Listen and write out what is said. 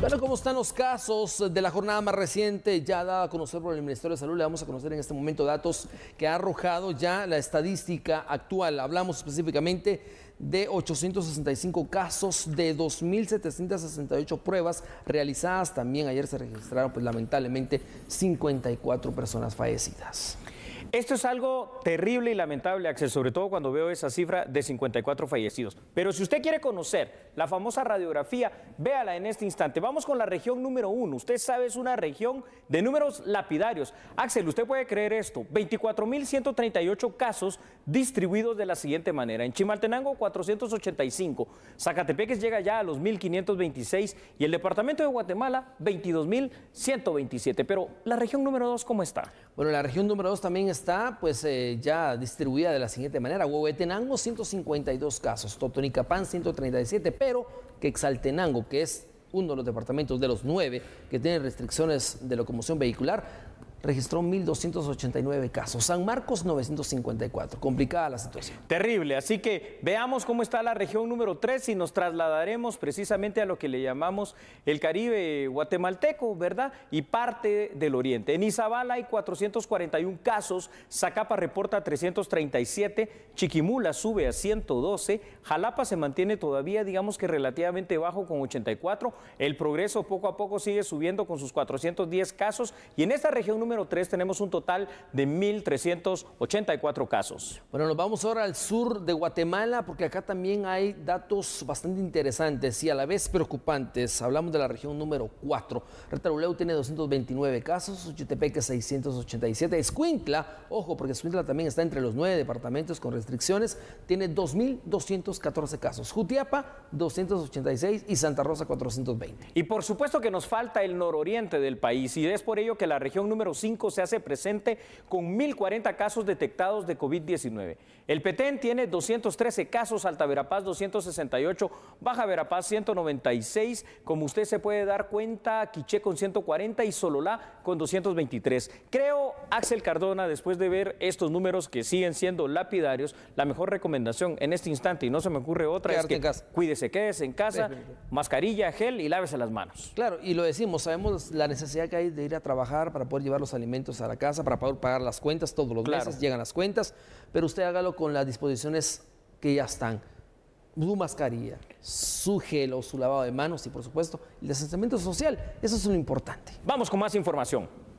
Bueno, ¿cómo están los casos de la jornada más reciente ya dada a conocer por el Ministerio de Salud? Le vamos a conocer en este momento datos que ha arrojado ya la estadística actual. Hablamos específicamente de 865 casos, de 2.768 pruebas realizadas. También ayer se registraron, pues lamentablemente, 54 personas fallecidas. Esto es algo terrible y lamentable, Axel, sobre todo cuando veo esa cifra de 54 fallecidos. Pero si usted quiere conocer la famosa radiografía, véala en este instante. Vamos con la región número uno. Usted sabe, es una región de números lapidarios. Axel, usted puede creer esto. 24.138 casos distribuidos de la siguiente manera. En Chimaltenango 485, Zacatepeques llega ya a los 1526 y el departamento de Guatemala 22127. Pero la región número 2, ¿cómo está? Bueno, la región número 2 también está pues eh, ya distribuida de la siguiente manera. Huehuetenango 152 casos, Totonicapán 137, pero Quexaltenango que es uno de los departamentos de los nueve que tienen restricciones de locomoción vehicular, registró 1.289 casos. San Marcos 954. Complicada la situación. Terrible. Así que veamos cómo está la región número 3 y nos trasladaremos precisamente a lo que le llamamos el Caribe guatemalteco, ¿verdad? Y parte del oriente. En Izabal hay 441 casos. Zacapa reporta 337. Chiquimula sube a 112. Jalapa se mantiene todavía, digamos que relativamente bajo con 84. El progreso poco a poco sigue subiendo con sus 410 casos. Y en esta región número número 3 tenemos un total de 1.384 casos. Bueno, nos vamos ahora al sur de Guatemala porque acá también hay datos bastante interesantes y a la vez preocupantes. Hablamos de la región número 4. Retaruleu tiene 229 casos, Uchutepeque 687, Escuintla, ojo porque Escuintla también está entre los nueve departamentos con restricciones, tiene 2.214 casos. Jutiapa 286 y Santa Rosa 420. Y por supuesto que nos falta el nororiente del país y es por ello que la región número se hace presente con 1.040 casos detectados de COVID-19. El Petén tiene 213 casos, Alta Verapaz 268, Baja Verapaz 196, como usted se puede dar cuenta, Quiché con 140 y Sololá con 223. Creo, Axel Cardona, después de ver estos números que siguen siendo lapidarios, la mejor recomendación en este instante, y no se me ocurre otra, es que cuídese, quédese en casa, mascarilla, gel y lávese las manos. Claro, y lo decimos, sabemos la necesidad que hay de ir a trabajar para poder llevar alimentos a la casa para poder pagar las cuentas todos los meses, llegan las cuentas, pero usted hágalo con las disposiciones que ya están. Su mascarilla, su su lavado de manos y por supuesto el distanciamiento social. Eso es lo importante. Vamos con más información.